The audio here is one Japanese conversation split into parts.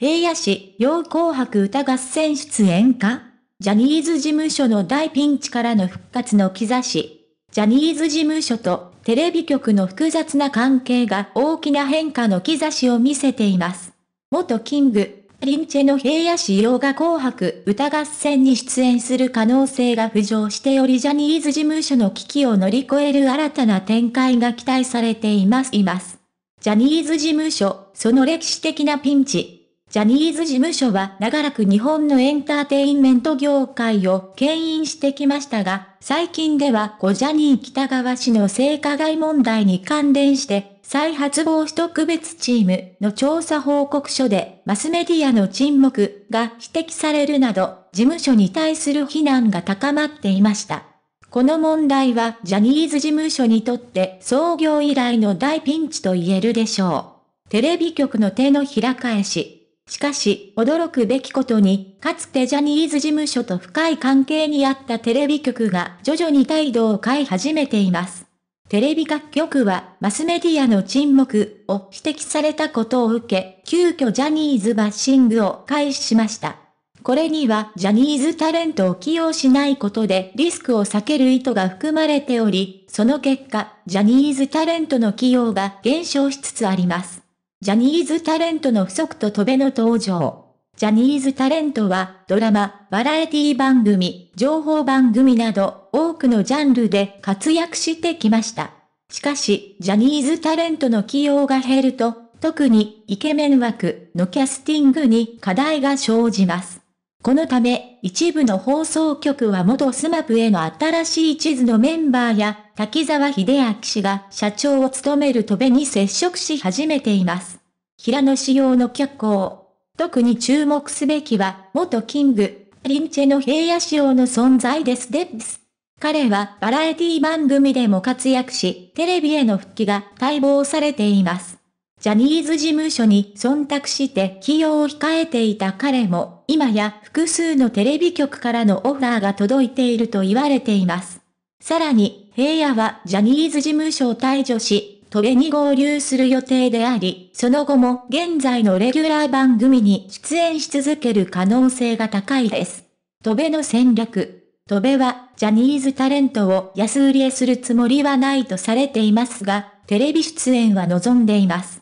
平野市陽紅白歌合戦出演かジャニーズ事務所の大ピンチからの復活の兆し。ジャニーズ事務所とテレビ局の複雑な関係が大きな変化の兆しを見せています。元キング、リンチェの平野市洋が紅白歌合戦に出演する可能性が浮上しておりジャニーズ事務所の危機を乗り越える新たな展開が期待されています。いますジャニーズ事務所、その歴史的なピンチ、ジャニーズ事務所は長らく日本のエンターテインメント業界を牽引してきましたが、最近では小ジャニー北川氏の性加害問題に関連して、再発防止特別チームの調査報告書でマスメディアの沈黙が指摘されるなど、事務所に対する非難が高まっていました。この問題はジャニーズ事務所にとって創業以来の大ピンチと言えるでしょう。テレビ局の手のひら返し、しかし、驚くべきことに、かつてジャニーズ事務所と深い関係にあったテレビ局が徐々に態度を変え始めています。テレビ各局はマスメディアの沈黙を指摘されたことを受け、急遽ジャニーズバッシングを開始しました。これにはジャニーズタレントを起用しないことでリスクを避ける意図が含まれており、その結果、ジャニーズタレントの起用が減少しつつあります。ジャニーズタレントの不足と飛べの登場。ジャニーズタレントはドラマ、バラエティ番組、情報番組など多くのジャンルで活躍してきました。しかし、ジャニーズタレントの起用が減ると、特にイケメン枠のキャスティングに課題が生じます。このため、一部の放送局は元スマップへの新しい地図のメンバーや、滝沢秀明氏が社長を務める戸部に接触し始めています。平野仕様の脚光。特に注目すべきは、元キング、リンチェの平野仕様の存在ですデッス。彼はバラエティ番組でも活躍し、テレビへの復帰が待望されています。ジャニーズ事務所に忖度して起用を控えていた彼も、今や複数のテレビ局からのオファーが届いていると言われています。さらに、平野はジャニーズ事務所を退場し、トレに合流する予定であり、その後も現在のレギュラー番組に出演し続ける可能性が高いです。トベの戦略。トベは、ジャニーズタレントを安売りへするつもりはないとされていますが、テレビ出演は望んでいます。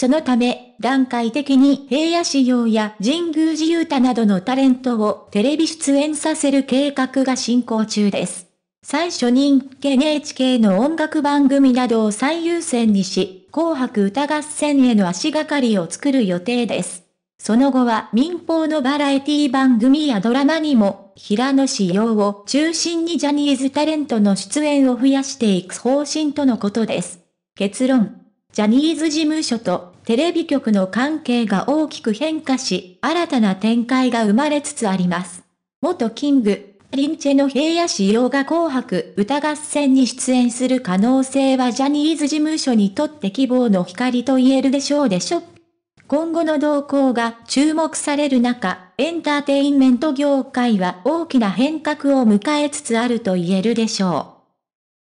そのため、段階的に平野紫耀や神宮寺勇太などのタレントをテレビ出演させる計画が進行中です。最初に NHK の音楽番組などを最優先にし、紅白歌合戦への足がかりを作る予定です。その後は民放のバラエティ番組やドラマにも、平野紫耀を中心にジャニーズタレントの出演を増やしていく方針とのことです。結論。ジャニーズ事務所とテレビ局の関係が大きく変化し、新たな展開が生まれつつあります。元キング、リンチェの平野仕様が紅白歌合戦に出演する可能性はジャニーズ事務所にとって希望の光と言えるでしょうでしょ。今後の動向が注目される中、エンターテインメント業界は大きな変革を迎えつつあると言えるでしょう。